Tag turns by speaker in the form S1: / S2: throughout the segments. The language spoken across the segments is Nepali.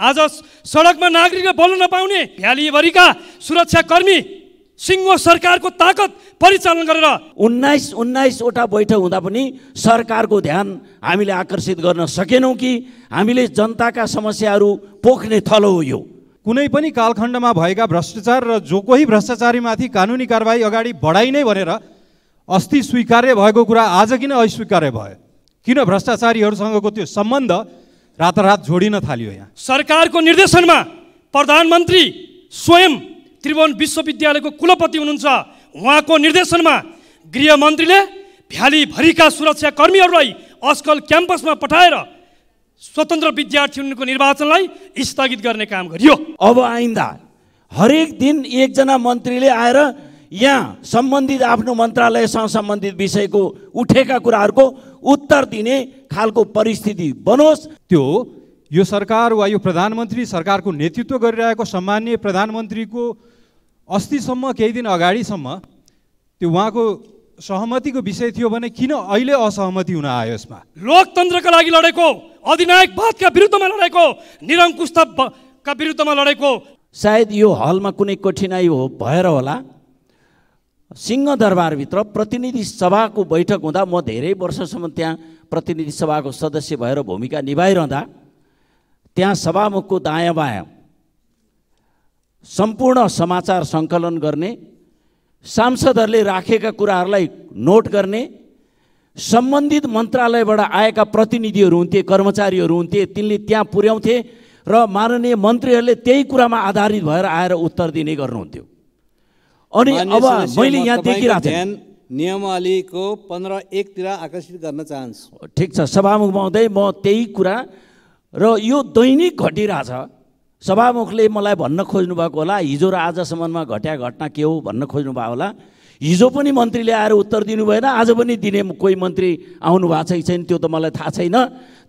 S1: आज सडकमा नागरिकले बोल्न नपाउने भ्यालीभरिका सुरक्षाकर्मी
S2: सिङ्गो सरकारको ताकत परिचालन गरेर उन्नाइस उन्नाइसवटा बैठक हुँदा पनि सरकारको ध्यान हामीले आकर्षित गर्न सकेनौँ कि हामीले जनताका समस्याहरू पोख्ने थलो हो यो कुनै पनि कालखण्डमा भएका भ्रष्टाचार र जो कोही भ्रष्टाचारीमाथि
S3: कानुनी कारवाही अगाडि बढाइ भनेर अस्ति स्वीकार्य भएको कुरा आज किन अस्वीकार्य भयो किन भ्रष्टाचारीहरूसँगको त्यो सम्बन्ध रातारात जोडिन थाल्यो यहाँ
S1: सरकारको निर्देशनमा प्रधानमन्त्री स्वयं त्रिभुवन विश्वविद्यालयको कुलपति हुनुहुन्छ उहाँको निर्देशनमा गृहमन्त्रीले भ्यालीभरिका सुरक्षाकर्मीहरूलाई अस्कल क्याम्पसमा पठाएर स्वतन्त्र विद्यार्थीहरूको निर्वाचनलाई स्थगित गर्ने काम गरियो
S2: अब आइन्दा हरेक दिन एकजना मन्त्रीले आएर यहाँ सम्बन्धित आफ्नो मन्त्रालयसँग सम्बन्धित विषयको उठेका कुराहरूको उत्तर दिने खालको परिस्थिति बनोस् त्यो यो सरकार वा यो
S3: प्रधानमन्त्री सरकारको नेतृत्व गरिरहेको सामान्य प्रधानमन्त्रीको अस्तिसम्म केही दिन अगाडिसम्म त्यो उहाँको सहमतिको विषय थियो भने किन अहिले असहमति
S2: हुन आयो यसमा
S1: लोकतन्त्रका लागि लडेको अधिनायकवादका विरुद्धमा लडेको
S2: निरङ्कुशका विरुद्धमा लडेको सायद यो हलमा कुनै कठिनाई हो भएर होला सिंहदरबारभित्र प्रतिनिधि सभाको बैठक हुँदा म धेरै वर्षसम्म त्यहाँ प्रतिनिधि सभाको सदस्य भएर भूमिका निभाइरहँदा त्यहाँ सभामुखको दायाँ बायाँ सम्पूर्ण समाचार सङ्कलन गर्ने सांसदहरूले राखेका कुराहरूलाई नोट गर्ने सम्बन्धित मन्त्रालयबाट आएका प्रतिनिधिहरू हुन्थे कर्मचारीहरू हुन्थे तिनले त्यहाँ पुर्याउँथे र माननीय मन्त्रीहरूले त्यही कुरामा आधारित भएर आएर उत्तर दिने गर्नुहुन्थ्यो अनि अब मैले यहाँ देखिरहेको थिएँ
S3: नियमावलीको पन्ध्र एकतिर आकर्षित गर्न
S2: चाहन्छु ठिक छ सभामुखमा महोदय म त्यही कुरा र यो दैनिक घटिरहेछ सभामुखले मलाई भन्न खोज्नु भएको होला हिजो र आजसम्ममा घट्या घटना के हो भन्न खोज्नु भएको होला हिजो पनि मन्त्रीले आएर उत्तर दिनु भएन आज पनि दिने कोही मन्त्री आउनु भएको छैन त्यो त मलाई थाहा छैन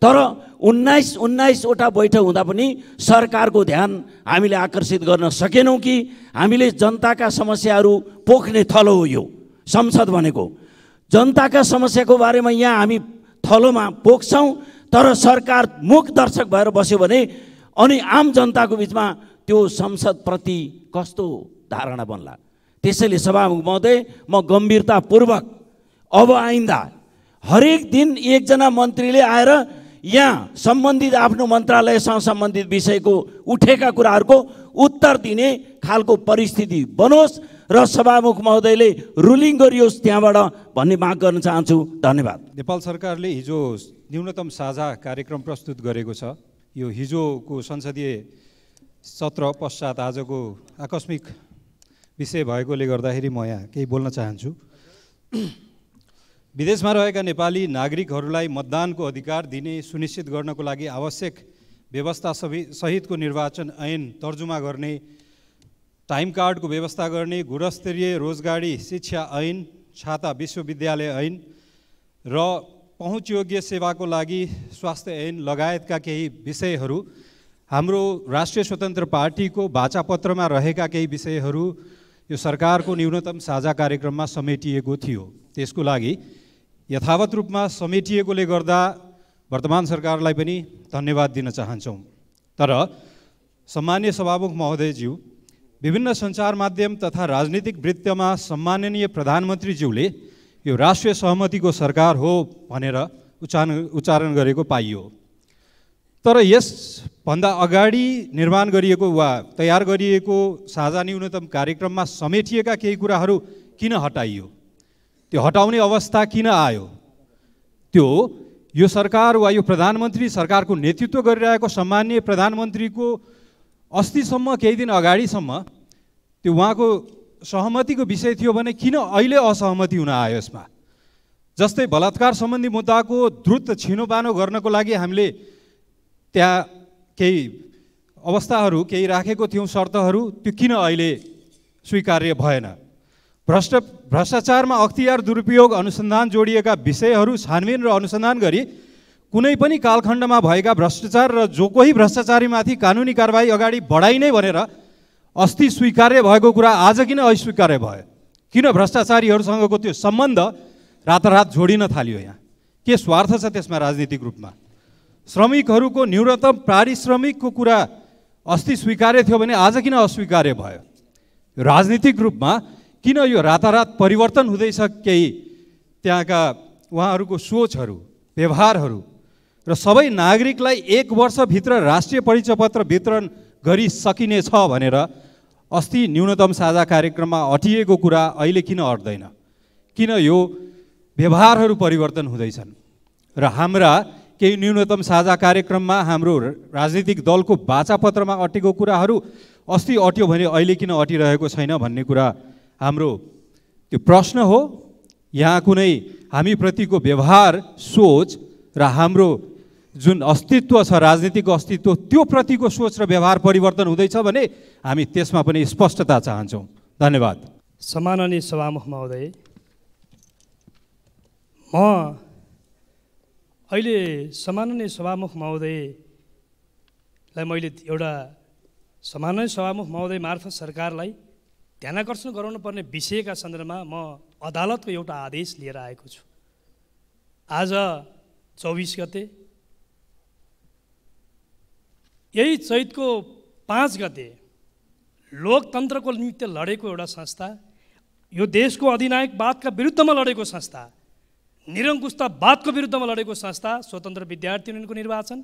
S2: तर उन्नाइस उन्नाइसवटा बैठक हुँदा पनि सरकारको ध्यान हामीले आकर्षित गर्न सकेनौँ कि हामीले जनताका समस्याहरू पोख्ने थलो हो यो संसद भनेको जनताका समस्याको बारेमा यहाँ हामी थलोमा पोख्छौँ तर सरकार मुख दर्शक भएर बस्यो भने अनि आम जनताको बिचमा त्यो संसदप्रति कस्तो धारणा बन्ला त्यसैले सभामुख महोदय म गम्भीरतापूर्वक अब आइन्दा हरेक दिन एकजना मन्त्रीले आएर यहाँ सम्बन्धित आफ्नो मन्त्रालयसँग सम्बन्धित विषयको उठेका कुराहरूको उत्तर दिने खालको परिस्थिति बनोस् र सभामुख महोदयले रुलिङ गरियोस् त्यहाँबाट भन्ने माग गर्न चाहन्छु धन्यवाद
S3: नेपाल सरकारले हिजो न्यूनतम साझा कार्यक्रम प्रस्तुत गरेको छ यो हिजोको संसदीय सत्र पश्चात आजको आकस्मिक विषय भएकोले गर्दाखेरि म यहाँ केही बोल्न चाहन्छु विदेशमा रहेका नेपाली नागरिकहरूलाई मतदानको अधिकार दिने सुनिश्चित गर्नको लागि आवश्यक व्यवस्था सहितको निर्वाचन ऐन तर्जुमा गर्ने टाइम कार्डको व्यवस्था गर्ने गुणस्तरीय रोजगारी शिक्षा ऐन छाता विश्वविद्यालय ऐन र पहुँचयोग्य सेवाको लागि स्वास्थ्य ऐन लगायतका केही विषयहरू हाम्रो राष्ट्रिय स्वतन्त्र पार्टीको भाचापत्रमा रहेका केही विषयहरू यो सरकारको न्यूनतम साझा कार्यक्रममा समेटिएको थियो त्यसको लागि यथावत रूपमा समेटिएकोले गर्दा वर्तमान सरकारलाई पनि धन्यवाद दिन चाहन्छौँ तर सम्मान्य सभामुख महोदयज्यू विभिन्न सञ्चार माध्यम तथा राजनीतिक वृत्तमा सम्माननीय प्रधानमन्त्रीज्यूले यो राष्ट्रिय सहमतिको सरकार हो भनेर उच्चारण उच्चारण गरेको पाइयो तर यसभन्दा अगाडि निर्माण गरिएको वा तयार गरिएको साझा न्यूनतम कार्यक्रममा समेटिएका केही कुराहरू किन हटाइयो त्यो हटाउने अवस्था किन आयो त्यो यो सरकार वा यो प्रधानमन्त्री सरकारको नेतृत्व गरिरहेको सामान्य प्रधानमन्त्रीको अस्तिसम्म केही दिन अगाडिसम्म त्यो उहाँको सहमतिको विषय थियो भने किन अहिले असहमति हुन आयो यसमा जस्तै बलात्कार सम्बन्धी मुद्दाको द्रुत छिनोपानो गर्नको लागि हामीले त्यहाँ केही अवस्थाहरू केही राखेको थियौँ शर्तहरू त्यो किन अहिले स्वीकार्य भएन भ्रष्ट भ्रष्टाचारमा अख्तियार दुरुपयोग अनुसन्धान जोडिएका विषयहरू छानबिन र अनुसन्धान गरी कुनै पनि कालखण्डमा भएका भ्रष्टाचार र जो कोही भ्रष्टाचारीमाथि कानुनी कारवाही अगाडि बढाइ नै भनेर अस्ति स्वीकार्य भएको कुरा आज किन अस्वीकार्य भयो किन भ्रष्टाचारीहरूसँगको त्यो सम्बन्ध रातारात जोडिन थाल्यो यहाँ के स्वार्थ छ त्यसमा राजनीतिक रूपमा श्रमिकहरूको न्यूनतम पारिश्रमिकको कुरा अस्ति स्वीकार्य थियो भने आज किन अस्वीकार्य भयो राजनीतिक रूपमा किन यो रातारात परिवर्तन हुँदैछ केही त्यहाँका उहाँहरूको सोचहरू व्यवहारहरू र सबै नागरिकलाई एक वर्षभित्र राष्ट्रिय परिचय पत्र वितरण गरिसकिनेछ भनेर अस्ति न्यूनतम साझा कार्यक्रममा अटिएको कुरा अहिले किन अट्दैन किन यो व्यवहारहरू परिवर्तन हुँदैछन् र हाम्रा केही न्यूनतम साझा कार्यक्रममा हाम्रो राजनीतिक दलको बाचापत्रमा अटेको कुराहरू अस्ति अट्यो भने अहिले किन अटिरहेको छैन भन्ने कुरा हाम्रो त्यो प्रश्न हो यहाँ कुनै हामीप्रतिको व्यवहार सोच र हाम्रो जुन अस्तित्व छ राजनीतिक अस्तित्व त्यो प्रतिको सोच र व्यवहार परिवर्तन हुँदैछ भने हामी त्यसमा पनि स्पष्टता चाहन्छौँ धन्यवाद
S1: सम्माननीय सभामुख महोदय म अहिले समाननीय सभामुख महोदयलाई मैले एउटा समाननीय सभामुख महोदय मार्फत सरकारलाई ध्यानकर्षण पर्ने विषयका सन्दर्भमा म अदालतको एउटा आदेश लिएर आएको छु आज चौबिस गते यही चैतको पाँच गते लोकतन्त्रको निम्ति लडेको एउटा संस्था यो देशको अधिनायकवादका विरुद्धमा लडेको संस्था निरङ्कुशतावादको विरुद्धमा लडेको संस्था स्वतन्त्र विद्यार्थी युनियनको निर्वाचन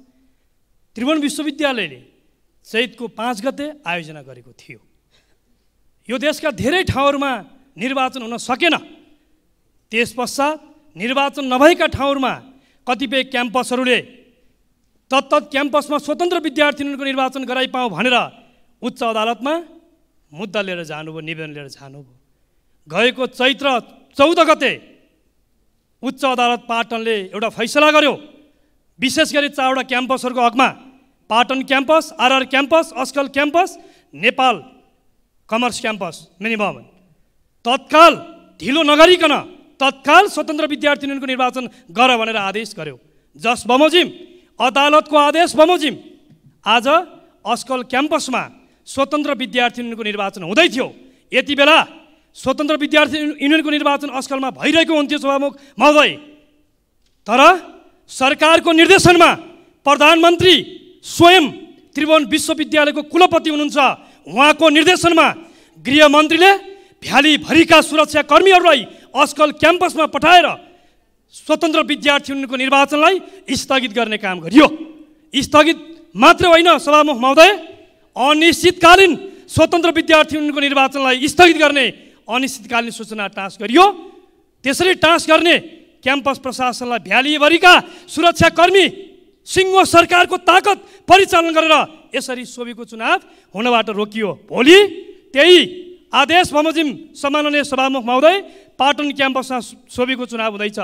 S1: त्रिभुवन विश्वविद्यालयले चैतको पाँच गते आयोजना गरेको थियो यो देशका धेरै ठाउँहरूमा निर्वाचन हुन सकेन त्यस पश्चात निर्वाचन नभएका ठाउँहरूमा कतिपय क्याम्पसहरूले तत्त क्याम्पसमा स्वतन्त्र विद्यार्थीहरूको निर्वाचन गराइपाउँ भनेर उच्च अदालतमा मुद्दा लिएर जानुभयो निवेदन लिएर जानुभयो गएको चैत्र चौध गते उच्च अदालत पाटनले एउटा फैसला गर्यो विशेष गरी चारवटा क्याम्पसहरूको हकमा Patan campus RR campus Askal campus Nepal commerce campus minimum तत्काल ढिलो नगरिकन तत्काल स्वतन्त्र विद्यार्थी निर्वाचन गर भनेर आदेश गर्यो जस बमोजिम अदालतको आदेश बमोजिम आज अस्कल क्याम्पसमा स्वतन्त्र विद्यार्थी निर्वाचन हुँदै थियो यति बेला स्वतन्त्र विद्यार्थी युनियनको निर्वाचन अस्कलमा भइरहेको हुन्थ्यो सभामुख महोदय तर सरकारको निर्देशनमा प्रधानमन्त्री स्वयं त्रिभुवन विश्वविद्यालयको कुलपति हुनुहुन्छ उहाँको निर्देशनमा गृहमन्त्रीले भ्यालीभरिका सुरक्षाकर्मीहरूलाई अस्कल क्याम्पसमा पठाएर स्वतन्त्र विद्यार्थी युनियनको निर्वाचनलाई स्थगित गर्ने काम गरियो स्थगित मात्र होइन सभामुख महोदय अनिश्चितकालीन स्वतन्त्र विद्यार्थी युनियनको निर्वाचनलाई स्थगित गर्ने अनिश्चितकालीन सूचना टाँस गरियो त्यसरी टाँस गर्ने क्याम्पस प्रशासनलाई भ्यालीभरिका सुरक्षाकर्मी सिङ्गो सरकारको ताकत परिचालन गरेर यसरी सोभिको चुनाव हुनबाट रोकियो भोलि त्यही आदेश बमोजिम सम्माननीय सभामुख महोदय पाटन क्याम्पसमा सोभिको चुनाव हुँदैछ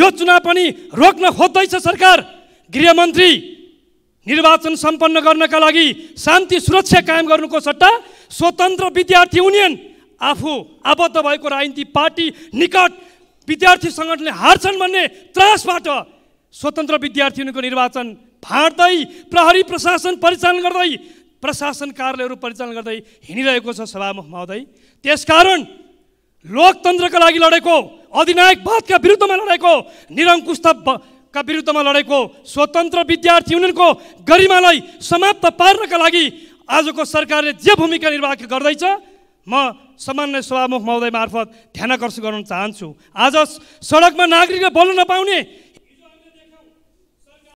S1: यो चुनाव पनि रोक्न खोज्दैछ सरकार गृहमन्त्री निर्वाचन सम्पन्न गर्नका लागि शान्ति सुरक्षा कायम गर्नुको सट्टा स्वतन्त्र विद्यार्थी युनियन आफू आबद्ध भएको राजनीति पार्टी निकट विद्यार्थी सङ्गठनले हार्छन् भन्ने त्रासबाट स्वतन्त्र विद्यार्थीहरूको निर्वाचन फाँड्दै प्रहरी प्रशासन परिचालन गर्दै प्रशासन कार्यालयहरू परिचालन गर्दै हिँडिरहेको छ सभामुख महोदय त्यसकारण लोकतन्त्रका लागि लडेको अधिनायक अधिनायकवादका विरुद्धमा लडेको निरङ्कुशका विरुद्धमा लडेको स्वतन्त्र विद्यार्थी युनियनको गरिमालाई समाप्त पार्नका लागि आजको सरकारले जे भूमिका निर्वाह गर्दैछ म सामान्य सभामुख महोदय मार्फत ध्यानकर्ष गर्न चाहन्छु आज सडकमा नागरिकले बोल्न नपाउने